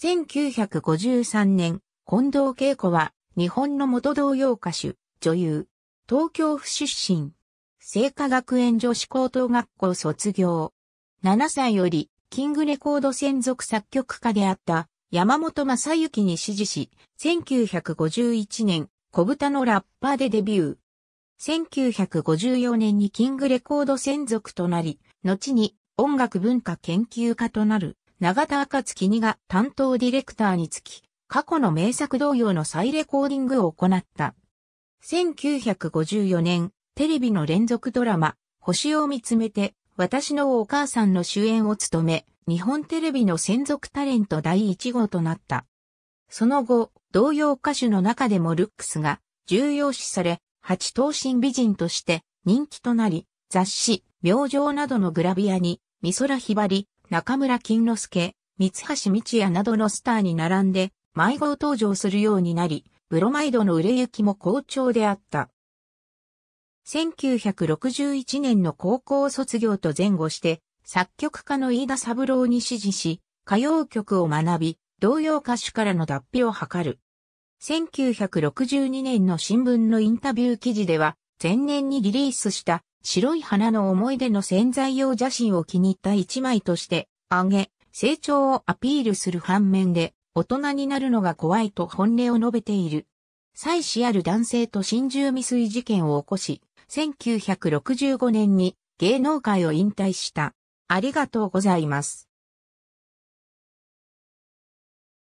1953年、近藤恵子は日本の元同様歌手、女優、東京府出身、聖華学園女子高等学校卒業。7歳より、キングレコード専属作曲家であった山本正幸に支持し、1951年、小豚のラッパーでデビュー。1954年にキングレコード専属となり、後に音楽文化研究家となる。永田暁にが担当ディレクターにつき、過去の名作同様の再レコーディングを行った。1954年、テレビの連続ドラマ、星を見つめて、私のお母さんの主演を務め、日本テレビの専属タレント第1号となった。その後、同様歌手の中でもルックスが重要視され、八頭身美人として人気となり、雑誌、明星などのグラビアに、美空ひばり、中村金之助、三橋道也などのスターに並んで、毎号登場するようになり、ブロマイドの売れ行きも好調であった。1961年の高校卒業と前後して、作曲家の飯田三郎に指示し、歌謡曲を学び、童謡歌手からの脱皮を図る。1962年の新聞のインタビュー記事では、前年にリリースした白い花の思い出の潜在用写真を気に入った一枚としてあげ、成長をアピールする反面で、大人になるのが怖いと本音を述べている。妻子ある男性と心中未遂事件を起こし、1965年に芸能界を引退した。ありがとうございます。